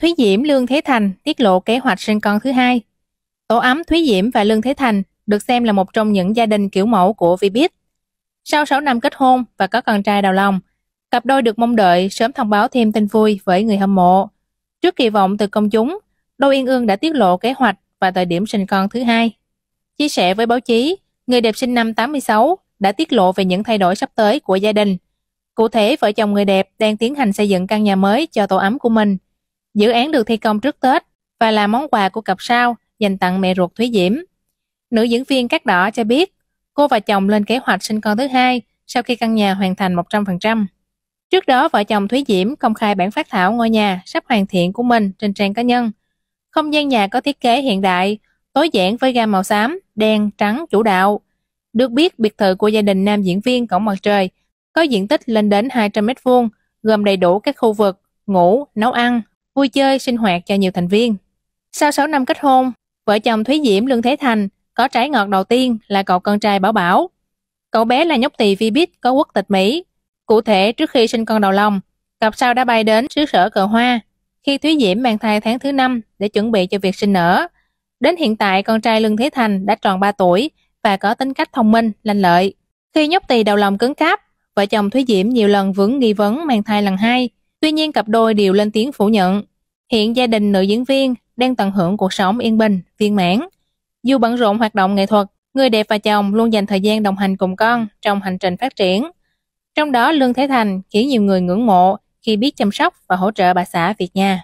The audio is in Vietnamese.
Thúy Diễm Lương Thế Thành tiết lộ kế hoạch sinh con thứ hai. Tổ ấm Thúy Diễm và Lương Thế Thành được xem là một trong những gia đình kiểu mẫu của Vbiz. Sau 6 năm kết hôn và có con trai đầu lòng, cặp đôi được mong đợi sớm thông báo thêm tin vui với người hâm mộ. Trước kỳ vọng từ công chúng, Đô Yên Ương đã tiết lộ kế hoạch và thời điểm sinh con thứ hai. Chia sẻ với báo chí, người đẹp sinh năm 86 đã tiết lộ về những thay đổi sắp tới của gia đình. Cụ thể, vợ chồng người đẹp đang tiến hành xây dựng căn nhà mới cho tổ ấm của mình – Dự án được thi công trước Tết và là món quà của cặp sao dành tặng mẹ ruột Thúy Diễm. Nữ diễn viên Cát Đỏ cho biết, cô và chồng lên kế hoạch sinh con thứ hai sau khi căn nhà hoàn thành 100%. Trước đó, vợ chồng Thúy Diễm công khai bản phát thảo ngôi nhà sắp hoàn thiện của mình trên trang cá nhân. Không gian nhà có thiết kế hiện đại, tối giản với gam màu xám, đen, trắng chủ đạo. Được biết, biệt thự của gia đình nam diễn viên Cổng Mặt Trời có diện tích lên đến 200 m vuông, gồm đầy đủ các khu vực ngủ, nấu ăn, vui chơi, sinh hoạt cho nhiều thành viên. Sau 6 năm kết hôn, vợ chồng Thúy Diễm Lương Thế Thành có trái ngọt đầu tiên là cậu con trai Bảo Bảo. Cậu bé là nhóc tỳ Vi Vibit có quốc tịch Mỹ. Cụ thể, trước khi sinh con đầu lòng, cặp sao đã bay đến xứ sở cờ hoa khi Thúy Diễm mang thai tháng thứ 5 để chuẩn bị cho việc sinh nở. Đến hiện tại, con trai Lương Thế Thành đã tròn 3 tuổi và có tính cách thông minh, lanh lợi. Khi nhóc tỳ đầu lòng cứng cáp, vợ chồng Thúy Diễm nhiều lần vướng nghi vấn mang thai lần hai. Tuy nhiên cặp đôi đều lên tiếng phủ nhận. Hiện gia đình nữ diễn viên đang tận hưởng cuộc sống yên bình, viên mãn. Dù bận rộn hoạt động nghệ thuật, người đẹp và chồng luôn dành thời gian đồng hành cùng con trong hành trình phát triển. Trong đó Lương Thế Thành khiến nhiều người ngưỡng mộ khi biết chăm sóc và hỗ trợ bà xã việc nhà.